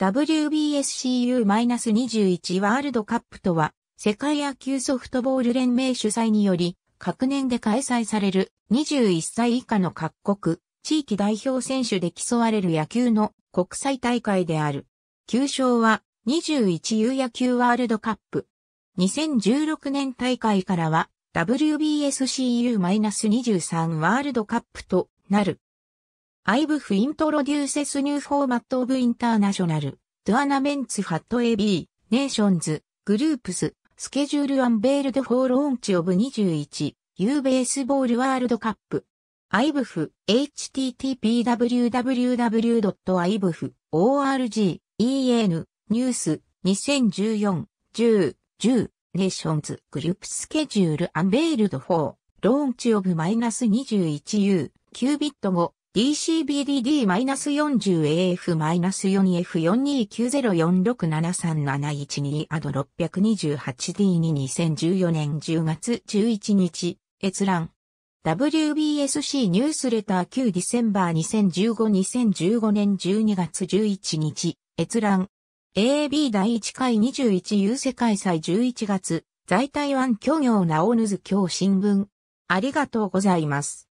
WBSCU-21 ワールドカップとは、世界野球ソフトボール連盟主催により、各年で開催される21歳以下の各国、地域代表選手で競われる野球の国際大会である。旧称は 21U 野球ワールドカップ。2016年大会からは WBSCU-23 ワールドカップとなる。I have introduces new format of international tournaments hat AB nations groups schedule unveiled for launch of 21 U baseball world cup IBF http://www.ibf.org/en news 2014 10 10 nations g ネーショ e ズグループスケジュールアンベイルド4ローンチオブマイナス 21U q ュービッ5 d c b d d 4 0 a f 4 2 9 0 4 6 7 3 7 1 2 a アド 628D22014 年10月11日、閲覧。WBSC ニュースレター9ディセンバー2015-2015年12月11日、閲覧。AB 第1回21ユ世開催11月、在台湾漁業なおぬず今日新聞。ありがとうございます。